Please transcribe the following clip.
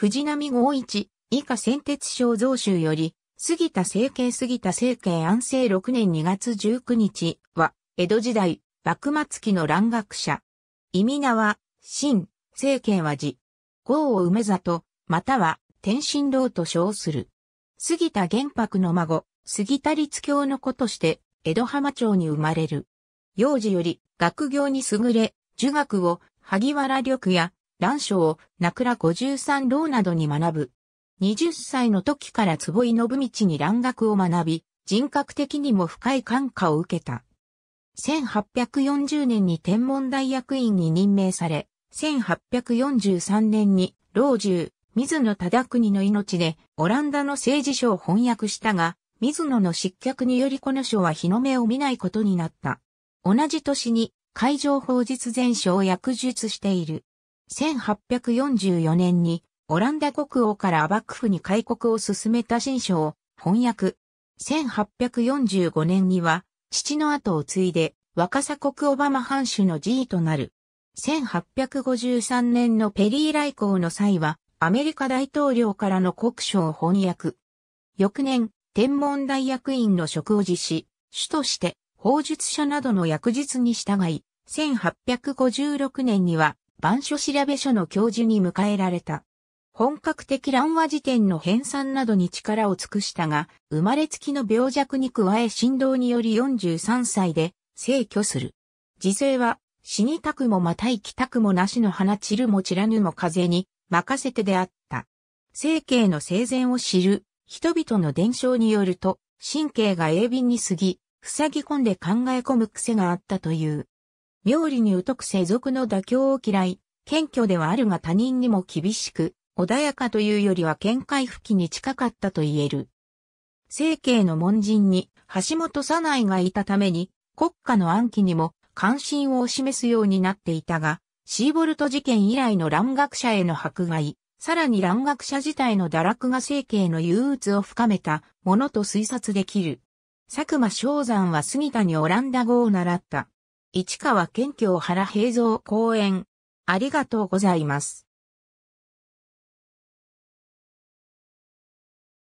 藤波5一、以下先鉄省増州より、杉田政権杉田政権安政6年2月19日は、江戸時代、幕末期の蘭学者。意味名は、新、政権は字。豪を梅里、または、天心楼と称する。杉田玄白の孫、杉田律教の子として、江戸浜町に生まれる。幼児より、学業に優れ、儒学を、萩原緑や乱章、名倉五十三郎などに学ぶ。20歳の時から坪井信道に蘭学を学び、人格的にも深い感化を受けた。1840年に天文大役員に任命され、1843年に老中、水野忠国の命でオランダの政治書を翻訳したが、水野の失脚によりこの書は日の目を見ないことになった。同じ年に海上法術全書を訳述している。1844年にオランダ国王からアバクフに開国を進めた新書を翻訳。1845年には父の後を継いで若狭国オバマ藩主の辞位となる。1853年のペリー来航の際はアメリカ大統領からの国書を翻訳。翌年、天文大役員の職を辞し、主として法術者などの役術に従い、1856年には番書調べ書の教授に迎えられた。本格的乱話辞典の編纂などに力を尽くしたが、生まれつきの病弱に加え振動により43歳で逝去する。時勢は死にたくもまた生きたくもなしの花散るも散らぬも風に任せてであった。生計の生前を知る人々の伝承によると、神経が鋭敏に過ぎ、塞ぎ込んで考え込む癖があったという。妙理に疎く世俗の妥協を嫌い、謙虚ではあるが他人にも厳しく、穏やかというよりは見解不期に近かったと言える。政経の門人に橋本左内がいたために、国家の暗記にも関心を示すようになっていたが、シーボルト事件以来の蘭学者への迫害、さらに蘭学者自体の堕落が政経の憂鬱を深めたものと推察できる。佐久間昭山は杉田にオランダ語を習った。市川県境原平蔵公園。ありがとうございます。